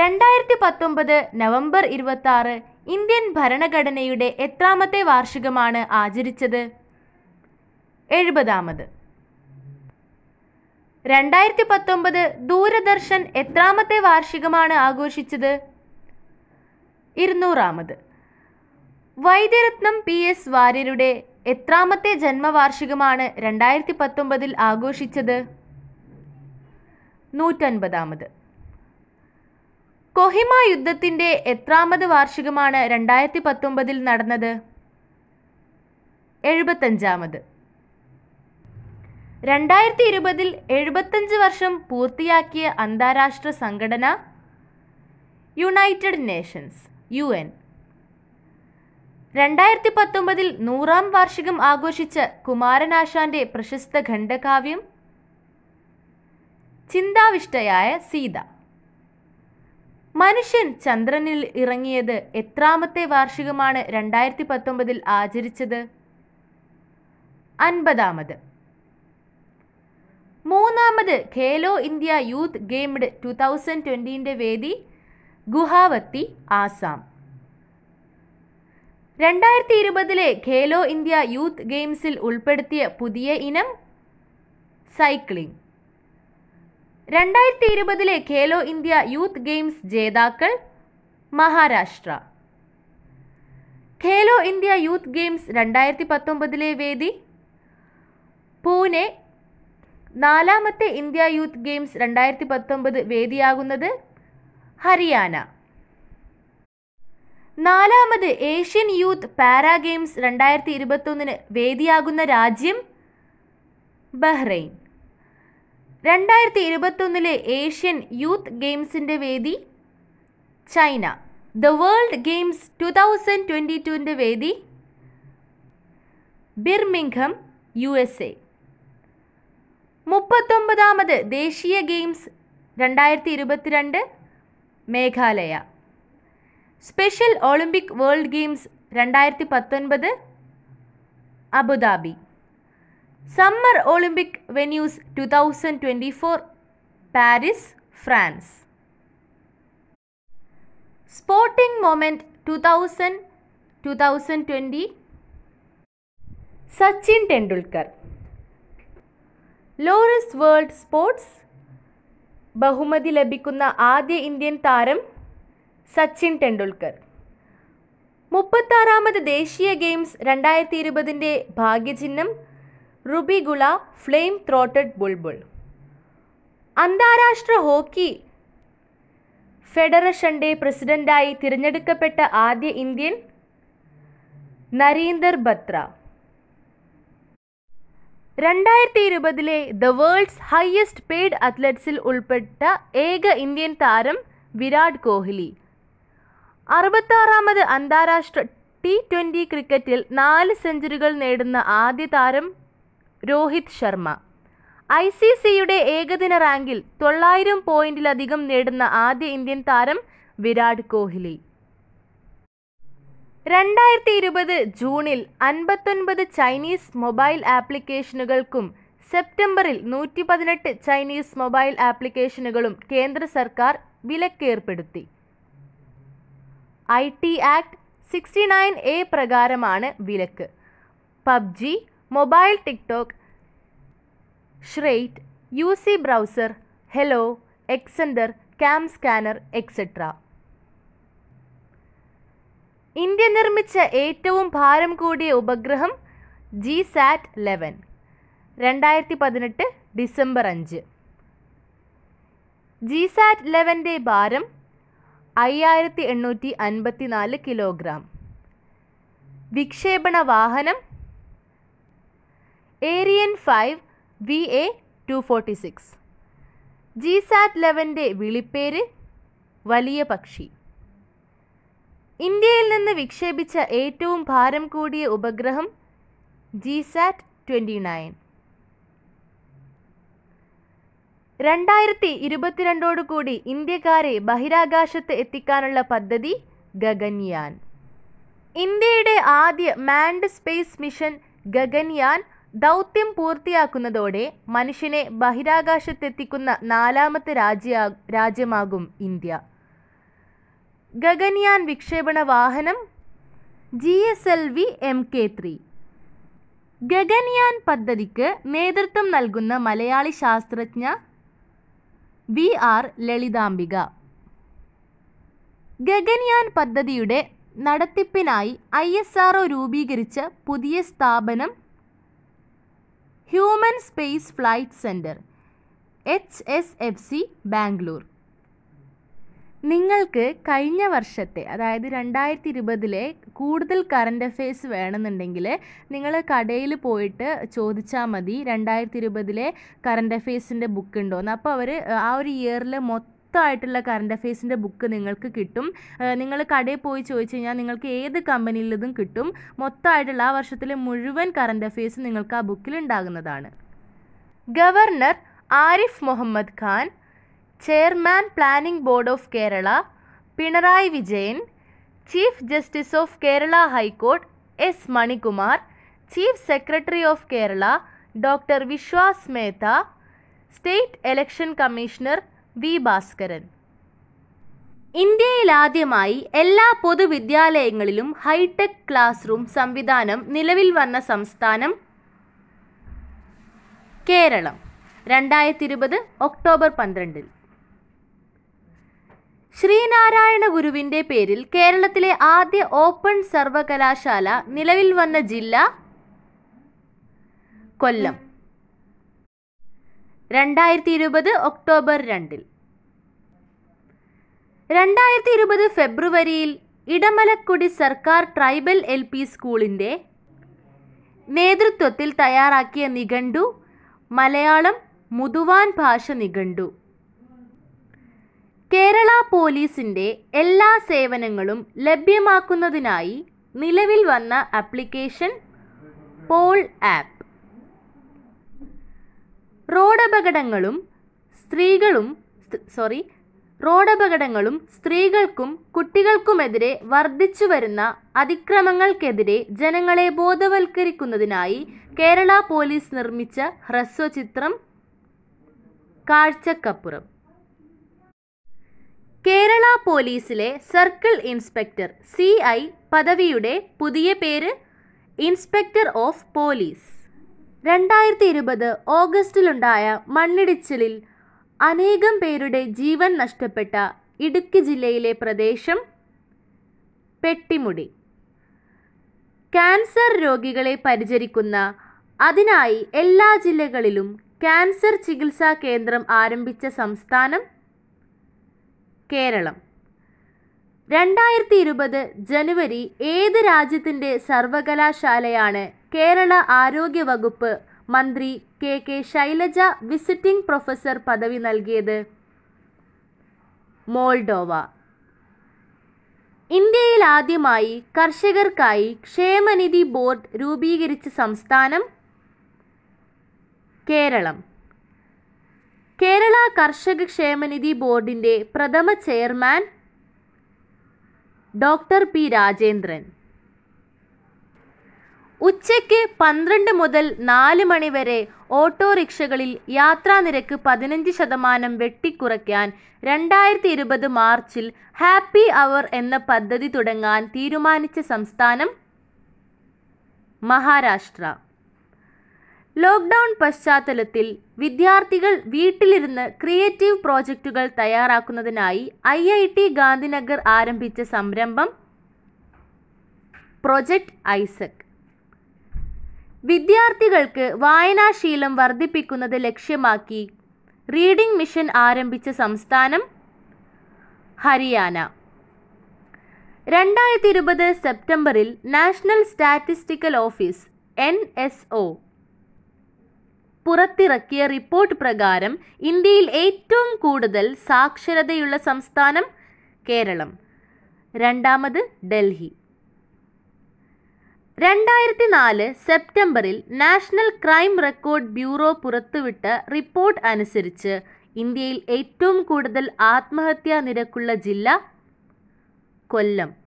രണ്ടായിരത്തി പത്തൊമ്പത് നവംബർ ഇരുപത്തി ആറ് ഇന്ത്യൻ ഭരണഘടനയുടെ എത്രാമത്തെ വാർഷികമാണ് ആചരിച്ചത് എഴുപതാമത് രണ്ടായിരത്തി പത്തൊമ്പത് ദൂരദർശൻ എത്രാമത്തെ വാർഷികമാണ് ആഘോഷിച്ചത് ഇരുന്നൂറാമത് വൈദ്യരത്നം പി എസ് വാര്യരുടെ എത്രാമത്തെ ജന്മവാർഷികമാണ് രണ്ടായിരത്തി പത്തൊമ്പതിൽ ആഘോഷിച്ചത് നൂറ്റൻപതാമത് കൊഹിമ യുദ്ധത്തിന്റെ എത്രാമത് വാർഷികമാണ് രണ്ടായിരത്തി പത്തൊമ്പതിൽ നടന്നത് എഴുപത്തഞ്ചാമത് രണ്ടായിരത്തി ഇരുപതിൽ എഴുപത്തഞ്ച് വർഷം പൂർത്തിയാക്കിയ അന്താരാഷ്ട്ര സംഘടന യുണൈറ്റഡ് നേഷൻസ് യു എൻ രണ്ടായിരത്തി പത്തൊമ്പതിൽ നൂറാം വാർഷികം ആഘോഷിച്ച കുമാരനാശാന്റെ പ്രശസ്ത ഖണ്ഡകാവ്യം ചിന്താവിഷ്ടയായ സീത മനുഷ്യൻ ചന്ദ്രനിൽ ഇറങ്ങിയത് എത്രാമത്തെ വാർഷികമാണ് രണ്ടായിരത്തി പത്തൊമ്പതിൽ ആചരിച്ചത് അൻപതാമത് മൂന്നാമത് Khelo India youth games two thousand ട്വൻറ്റീൻ്റെ വേദി ഗുഹാവത്തി ആസാം രണ്ടായിരത്തി ഇരുപതിലെ ഖേലോ ഇന്ത്യ യൂത്ത് ഗെയിംസിൽ ഉൾപ്പെടുത്തിയ പുതിയ ഇനം സൈക്ലിംഗ് രണ്ടായിരത്തി ഇരുപതിലെ ഖേലോ ഇന്ത്യ യൂത്ത് ഗെയിംസ് ജേതാക്കൾ Maharashtra Khelo India youth games രണ്ടായിരത്തി പത്തൊമ്പതിലെ വേദി പൂനെ നാലാമത്തെ ഇന്ത്യ യൂത്ത് ഗെയിംസ് രണ്ടായിരത്തി പത്തൊമ്പത് വേദിയാകുന്നത് ഹരിയാന നാലാമത് ഏഷ്യൻ യൂത്ത് പാരാ ഗെയിംസ് രണ്ടായിരത്തി ഇരുപത്തൊന്നിന് വേദിയാകുന്ന രാജ്യം ബഹ്റൈൻ രണ്ടായിരത്തി ഇരുപത്തൊന്നിലെ ഏഷ്യൻ യൂത്ത് ഗെയിംസിൻ്റെ വേദി China the world games two thousand twenty ടുവിൻ്റെ വേദി ബിർമിംഗം യു എസ് എ മുപ്പത്തൊമ്പതാമത് ദേശീയ ഗെയിംസ് രണ്ടായിരത്തി ഇരുപത്തിരണ്ട് Meghalaya special Olympic world games രണ്ടായിരത്തി പത്തൊൻപത് Abu Dhabi summer Olympic venues two thousand twenty four Paris France sporting moment two thousand two thousand twenty Sachin Tendulkar Laureus world sports ബഹുമതി ലഭിക്കുന്ന ആദ്യ ഇന്ത്യൻ താരം സച്ചിൻ ടെണ്ടുൽക്കർ മുപ്പത്താറാമത് ദേശീയ ഗെയിംസ് രണ്ടായിരത്തി ഇരുപതിൻ്റെ ഭാഗ്യചിഹ്നം റുബിഗുള ഫ്ലെയിം ത്രോട്ടഡ് ബുൾബുൾ അന്താരാഷ്ട്ര ഹോക്കി ഫെഡറേഷന്റെ പ്രസിഡന്റായി തിരഞ്ഞെടുക്കപ്പെട്ട ആദ്യ ഇന്ത്യൻ നരീന്ദർ ബത്ര രണ്ടായിരത്തി ഇരുപതിലെ ദ വേൾഡ്സ് ഹയസ്റ്റ് പെയ്ഡ് അത്ലറ്റ്സിൽ ഉൾപ്പെട്ട ഏക ഇന്ത്യൻ താരം വിരാട് കോഹ്ലി അറുപത്താറാമത് അന്താരാഷ്ട്ര ടി ക്രിക്കറ്റിൽ നാല് സെഞ്ചുറികൾ നേടുന്ന ആദ്യ താരം രോഹിത് ശർമ്മ ഐ സി സിയുടെ ഏകദിന റാങ്കിൽ തൊള്ളായിരം പോയിന്റിലധികം നേടുന്ന ആദ്യ ഇന്ത്യൻ താരം വിരാട് കോഹ്ലി രണ്ടായിരത്തി ഇരുപത് ജൂണിൽ അൻപത്തൊൻപത് ചൈനീസ് മൊബൈൽ ആപ്ലിക്കേഷനുകൾക്കും സെപ്റ്റംബറിൽ നൂറ്റി പതിനെട്ട് ചൈനീസ് മൊബൈൽ ആപ്ലിക്കേഷനുകളും കേന്ദ്ര സർക്കാർ വിലക്കേർപ്പെടുത്തി I T act sixty nine A പ്രകാരമാണ് വിലക്ക് PUBG mobile TikTok SHAREit U C browser Helo Xender CamScanner etcetera India നിർമ്മിച്ച ഏറ്റവും ഭാരം കൂടിയ ഉപഗ്രഹം ജി സാറ്റ് ലെവൻ രണ്ടായിരത്തി പതിനെട്ട് ഡിസംബർ അഞ്ച് ജി സാറ്റ് ലെവൻ്റെ ഭാരം അയ്യായിരത്തി എണ്ണൂറ്റി നാല് കിലോഗ്രാം വിക്ഷേപണ വാഹനം Ariane five V A two forty six G sat ലെവൻ്റെ വിളിപ്പേര് വലിയ പക്ഷി ഇന്ത്യയിൽ നിന്ന് വിക്ഷേപിച്ച ഏറ്റവും ഭാരം കൂടിയ ഉപഗ്രഹം ജി സാറ്റ് ട്വൻറ്റി നയൻ രണ്ടായിരത്തി ഇരുപത്തിരണ്ടോടു കൂടി ഇന്ത്യക്കാരെ ബഹിരാകാശത്ത് എത്തിക്കാനുള്ള പദ്ധതി ഗഗൻയാൻ ഇന്ത്യയുടെ ആദ്യ മാൻഡ് സ്പേസ് മിഷൻ ഗഗൻയാൻ ദൗത്യം പൂർത്തിയാക്കുന്നതോടെ മനുഷ്യനെ ബഹിരാകാശത്തെത്തിക്കുന്ന നാലാമത്തെ രാജ്യ രാജ്യമാകും ഇന്ത്യ ഗഗൻയാൻ വിക്ഷേപണ വാഹനം G S L V M K three Gaganyaan പദ്ധതിക്ക് നേതൃത്വം നൽകുന്ന മലയാളി ശാസ്ത്രജ്ഞ വി ആർ ലളിതാംബിക ഗഗൻയാൻ പദ്ധതിയുടെ നടത്തിപ്പിനായി ഐ എസ് രൂപീകരിച്ച പുതിയ സ്ഥാപനം human space flight centre H S F C Bangalore നിങ്ങൾക്ക് കഴിഞ്ഞ വർഷത്തെ അതായത് രണ്ടായിരത്തി ഇരുപതിലെ കൂടുതൽ കറണ്ട് അഫെയർസ് വേണമെന്നുണ്ടെങ്കിൽ നിങ്ങൾ കടയിൽ പോയിട്ട് ചോദിച്ചാൽ മതി രണ്ടായിരത്തി ഇരുപതിലെ കറണ്ട് അഫെയർസിൻ്റെ ബുക്ക് ഉണ്ടോയെന്ന് അപ്പോൾ അവർ ആ ഒരു ഇയറിലെ മൊത്തം മൊത്തമായിട്ടുള്ള കറണ്ട് അഫയേഴ്സിൻ്റെ ബുക്ക് നിങ്ങൾക്ക് കിട്ടും നിങ്ങൾ കടയിൽ പോയി ചോദിച്ചു കഴിഞ്ഞാൽ നിങ്ങൾക്ക് ഏത് കമ്പനിയിലതും കിട്ടും മൊത്തമായിട്ടുള്ള ആ വർഷത്തിലെ മുഴുവൻ കറണ്ട് അഫയേഴ്സും നിങ്ങൾക്ക് ആ ബുക്കിൽ ഉണ്ടാകുന്നതാണ് governor Arif Mohammad Khan chairman planning board of Kerala Pinarayi Vijayan chief justice of Kerala high court S Manikumar chief secretary of Kerala doctor Vishwas Mehta state election commissioner V Bhaskaran ഇന്ത്യയിലാദ്യമായി എല്ലാ പൊതുവിദ്യാലയങ്ങളിലും ഹൈടെക് ക്ലാസ് റൂം സംവിധാനം നിലവിൽ വന്ന സംസ്ഥാനം കേരളം രണ്ടായിരത്തി ഇരുപത് ഒക്ടോബർ പന്ത്രണ്ടിൽ ശ്രീനാരായണ ഗുരുവിൻ്റെ പേരിൽ കേരളത്തിലെ ആദ്യ ഓപ്പൺ സർവകലാശാല നിലവിൽ വന്ന ജില്ല കൊല്ലം രണ്ടായിരത്തി ഇരുപത് ഒക്ടോബർ രണ്ടിൽ രണ്ടായിരത്തി ഇരുപത് ഫെബ്രുവരിയിൽ ഇടമലക്കുടി സർക്കാർ ട്രൈബൽ എൽ പി സ്കൂളിൻ്റെ നേതൃത്വത്തിൽ തയ്യാറാക്കിയ നിഘണ്ടു മലയാളം മുതുവാൻ ഭാഷ നിഘണ്ടു കേരള പോലീസിൻ്റെ എല്ലാ സേവനങ്ങളും ലഭ്യമാക്കുന്നതിനായി നിലവിൽ വന്ന ആപ്ലിക്കേഷൻ പോൾ ആപ്പ് റോഡപകടങ്ങളും സ്ത്രീകളും സോറി റോഡപകടങ്ങളും സ്ത്രീകൾക്കും കുട്ടികൾക്കുമെതിരെ വർദ്ധിച്ചു വരുന്ന അതിക്രമങ്ങൾക്കെതിരെ ജനങ്ങളെ ബോധവൽക്കരിക്കുന്നതിനായി കേരള പോലീസ് നിർമ്മിച്ച ഹ്രസ്വചിത്രം കാഴ്ചക്കപ്പുറം കേരള പോലീസിലെ സർക്കിൾ ഇൻസ്പെക്ടർ സി ഐ പദവിയുടെ പുതിയ പേര് ഇൻസ്പെക്ടർ ഓഫ് പോലീസ് രണ്ടായിരത്തി ഇരുപത് ഓഗസ്റ്റിലുണ്ടായ മണ്ണിടിച്ചിലിൽ അനേകം പേരുടെ ജീവൻ നഷ്ടപ്പെട്ട ഇടുക്കി ജില്ലയിലെ പ്രദേശം പെട്ടിമുടി ക്യാൻസർ രോഗികളെ പരിചരിക്കുന്ന അതിനായി എല്ലാ ജില്ലകളിലും ക്യാൻസർ ചികിത്സാ കേന്ദ്രം ആരംഭിച്ച സംസ്ഥാനം കേരളം രണ്ടായിരത്തി ഇരുപത് ജനുവരി ഏത് രാജ്യത്തിൻ്റെ സർവകലാശാലയാണ് കേരള ആരോഗ്യവകുപ്പ് മന്ത്രി K K Shailaja visiting professor പദവി നൽകിയത് മോൾഡോവ ഇന്ത്യയിൽ ആദ്യമായി കർഷകർക്കായി ക്ഷേമനിധി ബോർഡ് രൂപീകരിച്ച സംസ്ഥാനം കേരളം കേരള കർഷക ക്ഷേമനിധി ബോർഡിന്റെ പ്രഥമ ചെയർമാൻ ഡോക്ടർ പി രാജേന്ദ്രൻ ഉച്ചയ്ക്ക് പന്ത്രണ്ട് മുതൽ നാല് മണി വരെ ഓട്ടോറിക്ഷകളിൽ യാത്രാനിരക്ക് പതിനഞ്ച് ശതമാനം വെട്ടിക്കുറയ്ക്കാൻ രണ്ടായിരത്തി ഇരുപത് മാർച്ചിൽ ഹാപ്പി അവർ എന്ന പദ്ധതി തുടങ്ങാൻ തീരുമാനിച്ച സംസ്ഥാനം മഹാരാഷ്ട്ര ലോക്ക്ഡൗൺ പശ്ചാത്തലത്തിൽ വിദ്യാർത്ഥികൾ വീട്ടിലിരുന്ന് ക്രിയേറ്റീവ് പ്രോജക്റ്റുകൾ തയ്യാറാക്കുന്നതിനായി ഐ ഐ ടി ഗാന്ധിനഗർ ആരംഭിച്ച സംരംഭം പ്രൊജക്ട് ഐസക് വിദ്യാർത്ഥികൾക്ക് വായനാശീലം വർദ്ധിപ്പിക്കുന്നത് ലക്ഷ്യമാക്കി റീഡിംഗ് മിഷൻ ആരംഭിച്ച സംസ്ഥാനം ഹരിയാന രണ്ടായിരത്തി ഇരുപത് സെപ്റ്റംബറിൽ national statistical office N S O പുറത്തിറക്കിയ റിപ്പോർട്ട് പ്രകാരം ഇന്ത്യയിൽ ഏറ്റവും കൂടുതൽ സാക്ഷരതയുള്ള സംസ്ഥാനം കേരളം രണ്ടാമത് ഡൽഹി രണ്ടായിരത്തി നാല് സെപ്റ്റംബറിൽ നാഷണൽ ക്രൈം റെക്കോർഡ് ബ്യൂറോ പുറത്തുവിട്ട റിപ്പോർട്ട് അനുസരിച്ച് ഇന്ത്യയിൽ ഏറ്റവും കൂടുതൽ ആത്മഹത്യാ നിരക്കുള്ള ജില്ല കൊല്ലം